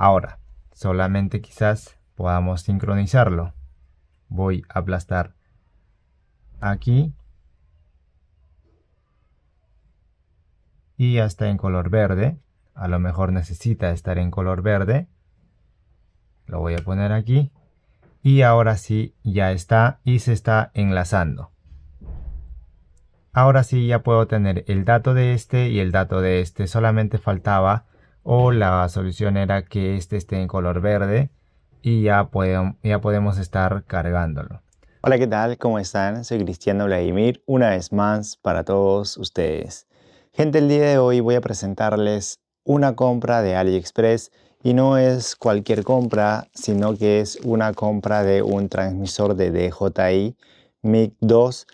Ahora, solamente quizás podamos sincronizarlo. Voy a aplastar aquí y ya está en color verde. A lo mejor necesita estar en color verde. Lo voy a poner aquí. Y ahora sí, ya está y se está enlazando. Ahora sí ya puedo tener el dato de este y el dato de este. Solamente faltaba o la solución era que este esté en color verde y ya, podemos, estar cargándolo. Hola, ¿qué tal? ¿Cómo están? Soy Cristiano Vladimir, una vez más para todos ustedes. Gente, el día de hoy voy a presentarles una compra de AliExpress y no es cualquier compra, sino que es una compra de un transmisor de DJI MIG 2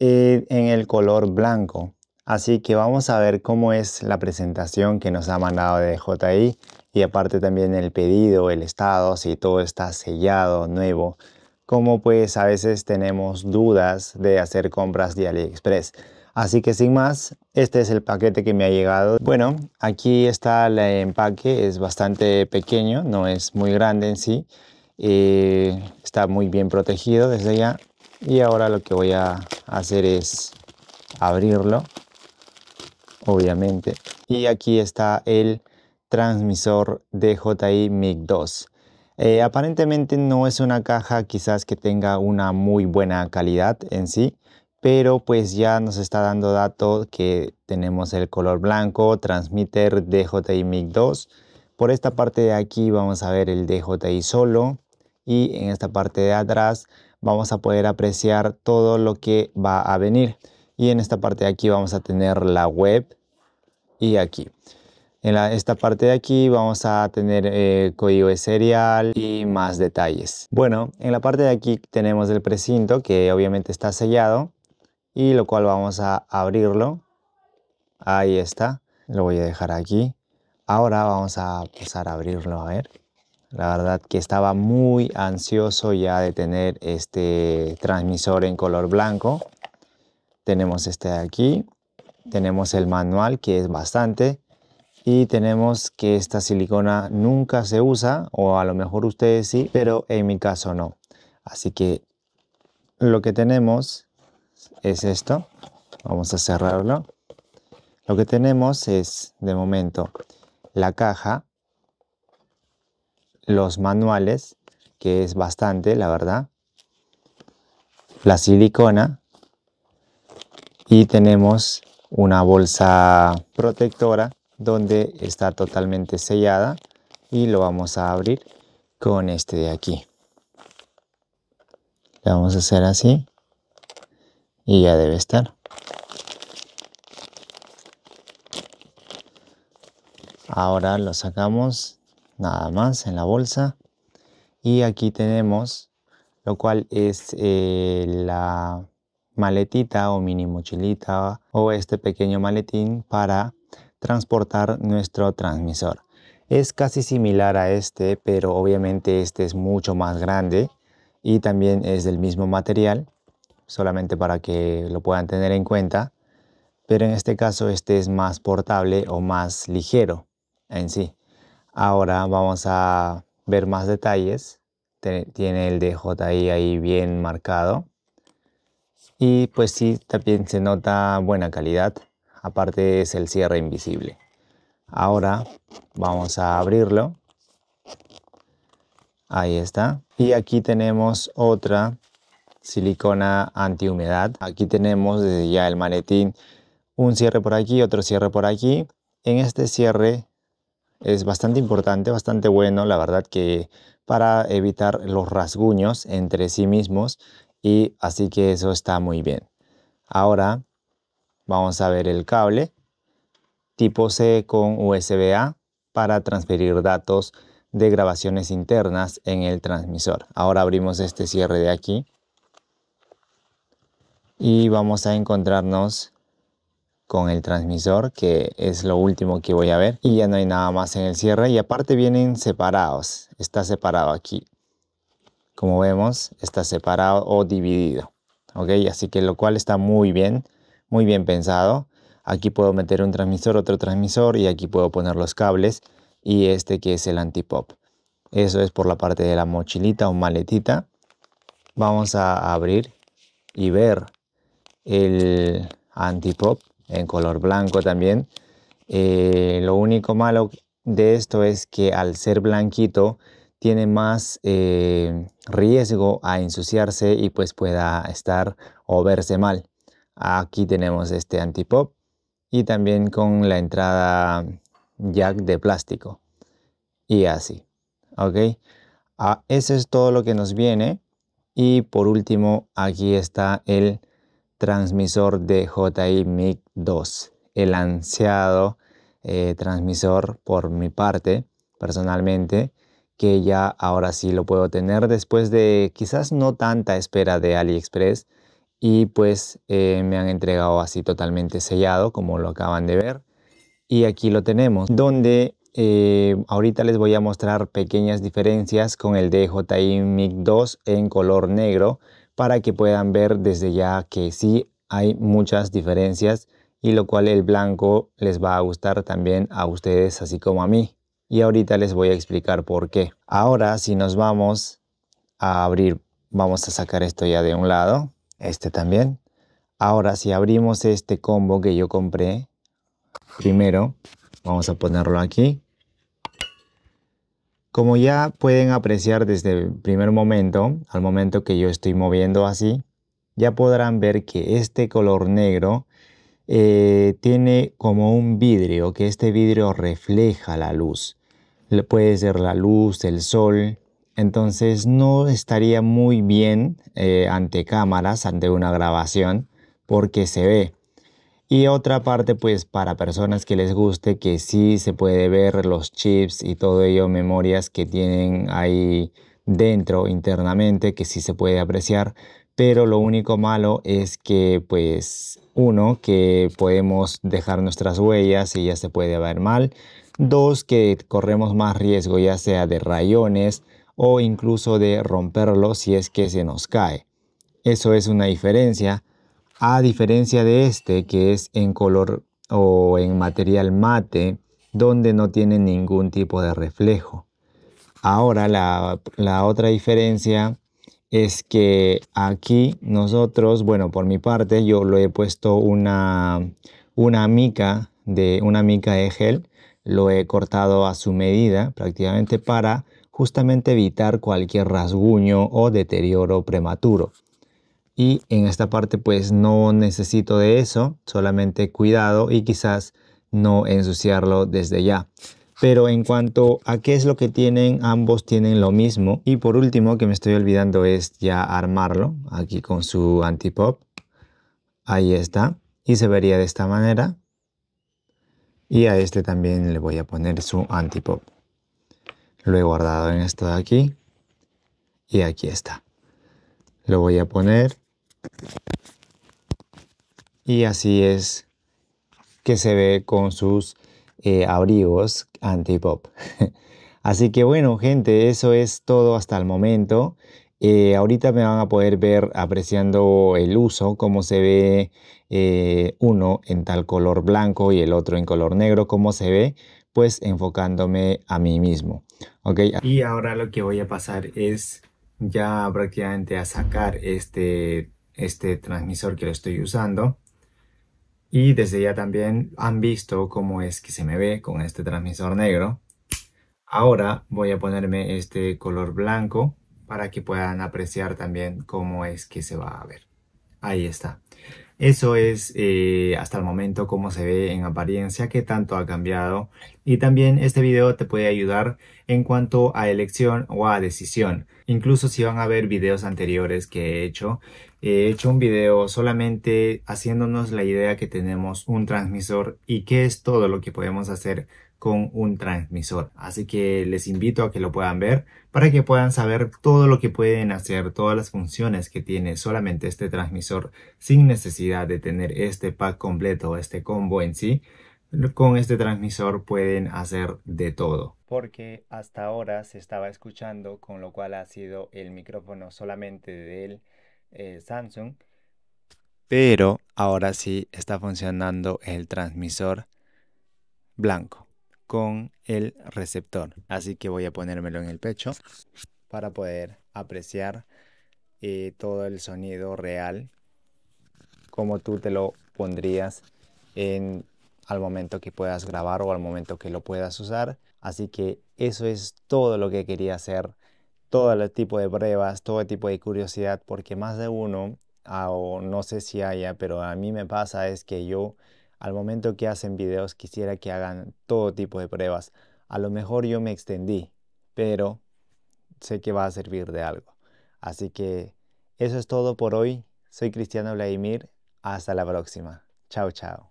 eh, en el color blanco. Así que vamos a ver cómo es la presentación que nos ha mandado de JI y aparte también el pedido, el estado, si todo está sellado, nuevo. Como pues a veces tenemos dudas de hacer compras de AliExpress. Así que sin más, este es el paquete que me ha llegado. Bueno, aquí está el empaque, es bastante pequeño, no es muy grande en sí. Eh, está muy bien protegido desde ya. Y ahora lo que voy a hacer es abrirlo obviamente. Y aquí está el transmisor DJI MiG2. Eh, aparentemente no es una caja quizás que tenga una muy buena calidad en sí, pero pues ya nos está dando datos que tenemos el color blanco, transmitter DJI MiG2. Por esta parte de aquí vamos a ver el DJI solo y en esta parte de atrás vamos a poder apreciar todo lo que va a venir. Y en esta parte de aquí vamos a tener la web y aquí. En esta parte de aquí vamos a tener el eh, código de serial y más detalles. Bueno, en la parte de aquí tenemos el precinto que obviamente está sellado y lo cual vamos a abrirlo. Ahí está, lo voy a dejar aquí. Ahora vamos a pasar a abrirlo a ver. La verdad que estaba muy ansioso ya de tener este transmisor en color blanco. Tenemos este de aquí, tenemos el manual que es bastante y tenemos que esta silicona nunca se usa o a lo mejor ustedes sí, pero en mi caso no. Así que lo que tenemos es esto. Vamos a cerrarlo. Lo que tenemos es de momento la caja, los manuales, que es bastante, la verdad, la silicona, y tenemos una bolsa protectora donde está totalmente sellada y lo vamos a abrir con este de aquí le vamos a hacer así y ya debe estar ahora lo sacamos nada más en la bolsa y aquí tenemos lo cual es eh, la maletita o mini mochilita o este pequeño maletín para transportar nuestro transmisor. Es casi similar a este, pero obviamente este es mucho más grande y también es del mismo material, solamente para que lo puedan tener en cuenta. Pero en este caso este es más portable o más ligero en sí. Ahora vamos a ver más detalles. Tiene el DJI ahí bien marcado. Y pues sí, también se nota buena calidad. Aparte es el cierre invisible. Ahora vamos a abrirlo. Ahí está. Y aquí tenemos otra silicona antihumedad. Aquí tenemos desde ya el maletín un cierre por aquí, otro cierre por aquí. En este cierre es bastante importante, bastante bueno, la verdad que para evitar los rasguños entre sí mismos y así que eso está muy bien. Ahora vamos a ver el cable tipo C con USB-A para transferir datos de grabaciones internas en el transmisor. Ahora abrimos este cierre de aquí y vamos a encontrarnos con el transmisor que es lo último que voy a ver y ya no hay nada más en el cierre y aparte vienen separados está separado aquí como vemos, está separado o dividido. ¿Ok? Así que lo cual está muy bien, muy bien pensado. Aquí puedo meter un transmisor, otro transmisor y aquí puedo poner los cables y este que es el antipop. Eso es por la parte de la mochilita o maletita. Vamos a abrir y ver el antipop en color blanco también. Eh, lo único malo de esto es que al ser blanquito tiene más eh, riesgo a ensuciarse y pues pueda estar o verse mal. Aquí tenemos este antipop y también con la entrada jack de plástico y así. Ok, ah, eso es todo lo que nos viene. Y por último, aquí está el transmisor de JI MIG 2, el ansiado eh, transmisor por mi parte personalmente que ya ahora sí lo puedo tener después de quizás no tanta espera de AliExpress y pues eh, me han entregado así totalmente sellado como lo acaban de ver y aquí lo tenemos donde eh, ahorita les voy a mostrar pequeñas diferencias con el DJI MiG 2 en color negro para que puedan ver desde ya que sí hay muchas diferencias y lo cual el blanco les va a gustar también a ustedes así como a mí y ahorita les voy a explicar por qué. Ahora si nos vamos a abrir, vamos a sacar esto ya de un lado, este también. Ahora si abrimos este combo que yo compré, primero vamos a ponerlo aquí. Como ya pueden apreciar desde el primer momento, al momento que yo estoy moviendo así, ya podrán ver que este color negro eh, tiene como un vidrio, que este vidrio refleja la luz puede ser la luz, el sol, entonces no estaría muy bien eh, ante cámaras, ante una grabación, porque se ve. Y otra parte, pues para personas que les guste, que sí se puede ver los chips y todo ello, memorias que tienen ahí dentro internamente, que sí se puede apreciar. Pero lo único malo es que, pues, uno, que podemos dejar nuestras huellas y ya se puede ver mal. Dos, que corremos más riesgo ya sea de rayones o incluso de romperlo si es que se nos cae. Eso es una diferencia. A diferencia de este que es en color o en material mate donde no tiene ningún tipo de reflejo. Ahora la, otra diferencia es que aquí nosotros, bueno, por mi parte yo lo he puesto una, una mica de una mica de gel lo he cortado a su medida prácticamente para justamente evitar cualquier rasguño o deterioro prematuro. Y en esta parte pues no necesito de eso, solamente cuidado y quizás no ensuciarlo desde ya. Pero en cuanto a qué es lo que tienen, ambos tienen lo mismo. Y por último, que me estoy olvidando, es ya armarlo aquí con su antipop. Ahí está. Y se vería de esta manera y a este también le voy a poner su anti-pop. Lo he guardado en esto de aquí y aquí está. Lo voy a poner y así es que se ve con sus eh, abrigos abrigos pop así que bueno gente, eso es todo hasta el momento. Eh, ahorita me van a poder ver apreciando el uso, cómo se ve eh, uno en tal color blanco y el otro en color negro, cómo se ve, pues enfocándome a mí mismo. Y ahora lo que voy a pasar es ya prácticamente a sacar este, este transmisor que lo estoy usando. Y desde ya también han visto cómo es que se me ve con este transmisor negro. Ahora voy a ponerme este color blanco para que puedan apreciar también cómo es que se va a ver. Ahí está. Eso es eh, hasta el momento cómo se ve en apariencia, qué tanto ha cambiado. Y también este video te puede ayudar en cuanto a elección o a decisión. Incluso si van a ver videos anteriores que he hecho, he hecho un video solamente haciéndonos la idea que tenemos un transmisor y qué es todo lo que podemos hacer con un transmisor. Así que les invito a que lo puedan ver para que puedan saber todo lo que pueden hacer, todas las funciones que tiene solamente este transmisor sin necesidad de tener este pack completo, este combo en sí. Con este transmisor pueden hacer de todo. Porque hasta ahora se estaba escuchando, con lo cual ha sido el micrófono solamente del eh, Samsung. Pero ahora sí está funcionando el transmisor blanco con el receptor. Así que voy a ponérmelo en el pecho para poder apreciar eh, todo el sonido real como tú te lo pondrías en, al momento que puedas grabar o al momento que lo puedas usar. Así que eso es todo lo que quería hacer, todo el tipo de pruebas, todo el tipo de curiosidad, porque más de uno, ah, o no sé si haya, pero a mí me pasa es que yo al momento que hacen videos quisiera que hagan todo tipo de pruebas. A lo mejor yo me extendí, pero sé que va a servir de algo. Así que eso es todo por hoy. Soy Cristiano Vladimir. Hasta la próxima. Chao, chao.